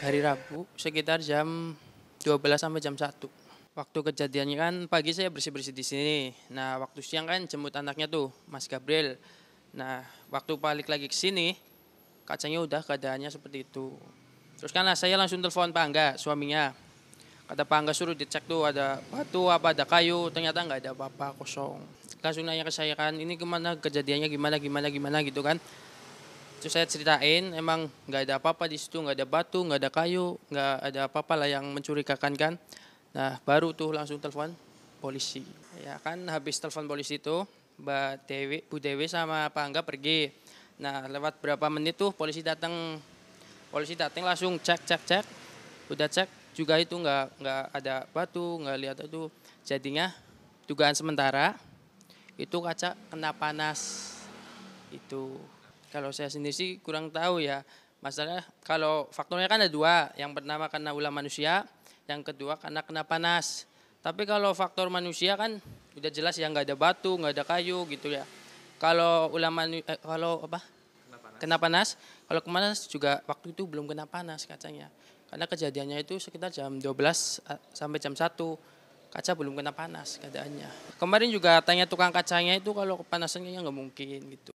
hari Rabu sekitar jam 12 sampai jam 1. Waktu kejadiannya kan pagi saya bersih-bersih di sini. Nah, waktu siang kan jemput anaknya tuh, Mas Gabriel. Nah, waktu balik lagi ke sini, kacanya udah keadaannya seperti itu. Terus kan saya langsung telepon Pak Angga suaminya. Kata Pak Angga suruh dicek tuh ada batu apa ada kayu, ternyata nggak ada apa-apa, kosong. Langsung nanya ke saya kan, ini kemana kejadiannya gimana gimana gimana gitu kan. Terus saya ceritain emang nggak ada apa-apa di situ, nggak ada batu, nggak ada kayu, nggak ada apa-apa lah yang mencurigakan kan. Nah baru tuh langsung telepon polisi. Ya kan habis telepon polisi itu Mbak Dewi, Bu Dewi sama Pak Angga pergi. Nah lewat berapa menit tuh polisi datang, polisi datang langsung cek cek cek, udah cek juga itu nggak nggak ada batu, nggak lihat itu. Jadinya dugaan sementara itu kaca kena panas itu kalau saya sendiri sih kurang tahu ya. Masalahnya kalau faktornya kan ada dua. Yang pertama karena ulah manusia, yang kedua karena kena panas. Tapi kalau faktor manusia kan udah jelas ya nggak ada batu, nggak ada kayu gitu ya. Kalau ulama eh, kalau apa? Kena panas. Kalau kemana juga waktu itu belum kena panas kacanya. Karena kejadiannya itu sekitar jam 12 eh, sampai jam 1. Kaca belum kena panas keadaannya. Kemarin juga tanya tukang kacanya itu kalau kepanasannya ya nggak mungkin gitu.